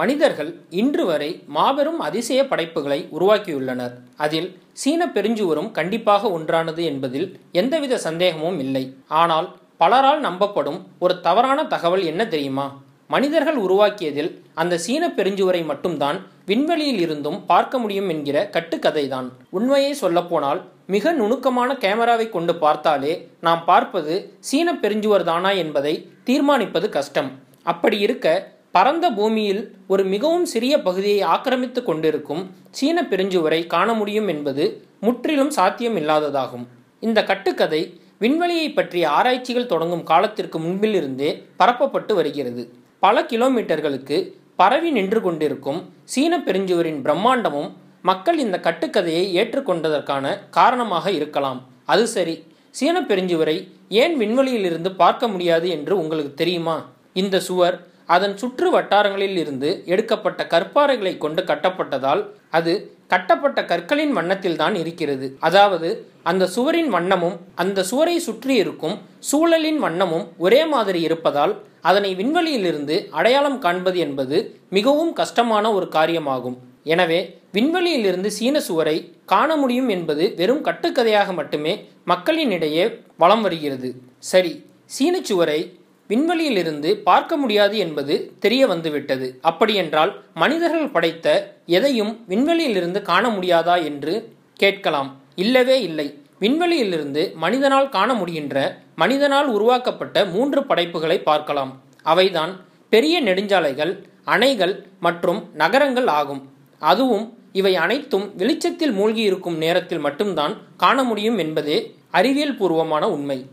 மனிதர்கள் இன்று வரை மாபெரும் அதிசய படைப்புகளை உருவாக்கியுள்ளனர் அதில் சீன பெருஞ்சுவரும் கண்டிப்பாக ஒன்றானது என்பதில் எந்தவித சந்தேகமும் இல்லை ஆனால் பலரால் நம்பப்படும் ஒரு தவறான தகவல் என்ன தெரியுமா மனிதர்கள் உருவாக்கியதில் அந்த சீன பெருஞ்சுவரை மட்டும்தான் விண்வெளியில் இருந்தும் பார்க்க முடியும் என்கிற கட்டுக்கதைதான் உண்மையை சொல்லப்போனால் மிக நுணுக்கமான கேமராவை கொண்டு பார்த்தாலே நாம் பார்ப்பது சீன பெருஞ்சுவர் தானா என்பதை தீர்மானிப்பது கஷ்டம் அப்படி இருக்க பரந்த பூமியில் ஒரு மிகவும் சிறிய பகுதியை ஆக்கிரமித்து கொண்டிருக்கும் சீன பிரிஞ்சுவரை காண முடியும் என்பது முற்றிலும் சாத்தியம் இல்லாததாகும் இந்த கட்டுக்கதை விண்வெளியை பற்றிய ஆராய்ச்சிகள் தொடங்கும் காலத்திற்கு முன்பிலிருந்தே பரப்பப்பட்டு வருகிறது பல கிலோமீட்டர்களுக்கு பரவி நின்று கொண்டிருக்கும் சீன பெருஞ்சுவரின் பிரம்மாண்டமும் மக்கள் இந்த கட்டுக்கதையை ஏற்றுக்கொண்டதற்கான காரணமாக இருக்கலாம் அது சரி சீன பெருஞ்சுவரை ஏன் விண்வெளியிலிருந்து பார்க்க முடியாது என்று உங்களுக்கு தெரியுமா இந்த சுவர் அதன் சுற்று வட்டாரங்களில் இருந்து எடுக்கப்பட்ட கற்பாறைகளை கொண்டு கட்டப்பட்டதால் அது கட்டப்பட்ட கற்களின் வண்ணத்தில் தான் இருக்கிறது அதாவது அந்த சுவரின் வண்ணமும் அந்த சுவரை சுற்றி இருக்கும் சூழலின் வண்ணமும் ஒரே மாதிரி இருப்பதால் அதனை விண்வெளியிலிருந்து அடையாளம் காண்பது என்பது மிகவும் கஷ்டமான ஒரு காரியமாகும் எனவே விண்வெளியிலிருந்து சீன சுவரை காண முடியும் என்பது வெறும் கட்டுக்கதையாக மட்டுமே மக்களினிடையே வலம் வருகிறது சரி சீன சுவரை விண்வெளியிலிருந்து பார்க்க முடியாது என்பது தெரிய வந்துவிட்டது அப்படியென்றால் மனிதர்கள் படைத்த எதையும் விண்வெளியிலிருந்து காண முடியாதா என்று கேட்கலாம் இல்லவே இல்லை விண்வெளியிலிருந்து மனிதனால் காண முடிகின்ற மனிதனால் உருவாக்கப்பட்ட மூன்று படைப்புகளை பார்க்கலாம் அவைதான் பெரிய நெடுஞ்சாலைகள் அணைகள் மற்றும் நகரங்கள் ஆகும் அதுவும் இவை அனைத்தும் வெளிச்சத்தில் மூழ்கி இருக்கும் நேரத்தில் மட்டும்தான் காண முடியும் என்பதே அறிவியல் பூர்வமான உண்மை